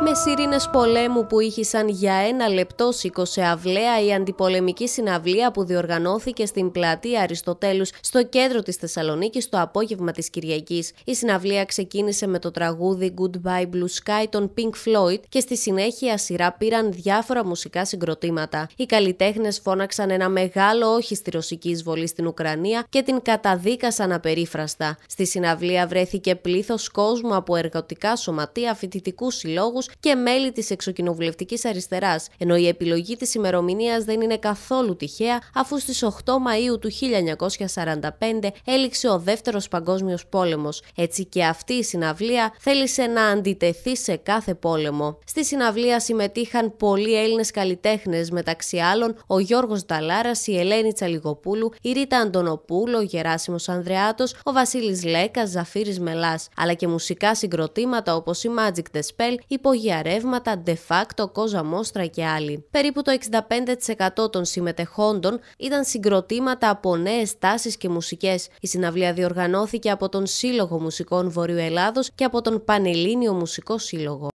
Με σύρινες πολέμου που ήχησαν για ένα λεπτό σήκωσε αυλαία η αντιπολεμική συναυλία που διοργανώθηκε στην πλατεία Αριστοτέλους στο κέντρο της Θεσσαλονίκης το απόγευμα της Κυριακής. Η συναυλία ξεκίνησε με το τραγούδι Goodbye Blue Sky των Pink Floyd και στη συνέχεια σειρά πήραν διάφορα μουσικά συγκροτήματα. Οι καλλιτέχνες φώναξαν ένα μεγάλο όχι στη ρωσική εισβολή στην Ουκρανία και την καταδίκασαν απερίφραστα. Στη συναυλία βρέθηκε πλήθος κόσμου από εργατικά σωματεία, φοιτητικούς συλλόγους και μέλη της εξοκοινοβουλευτικής αριστεράς, ενώ η επιλογή της ημερομηνίας δεν είναι καθόλου τυχαία, αφού στις 8 Μαου του 1945 έληξε ο Δεύτερος Παγκόσμιος Πόλεμος. Έτσι και αυτή η συναυλία θέλησε να αντιτεθεί σε κάθε πόλεμο. Στη συναυλία συμμετείχαν πολλοί Έλληνες καλλιτέχνες, μεταξύ άλλων ο Γιώργος Νταλάρας, η Ελένη Τσαλιγοπούλου, η Ρίτα Αντωνοπούλου, ο Γεράσιμος Ανδρεάτος, ο Βασίλης Λέκας, Ζαφύρης Μελάς, αλλά και μουσικά συγκροτήματα όπως η Magic The Spell, για ρεύματα, de facto, κόζα μόστρα και άλλοι. Περίπου το 65% των συμμετεχόντων ήταν συγκροτήματα από νέες τάσεις και μουσικές. Η συναυλία διοργανώθηκε από τον Σύλλογο Μουσικών Βορείου Ελλάδος και από τον Πανελλήνιο Μουσικό Σύλλογο.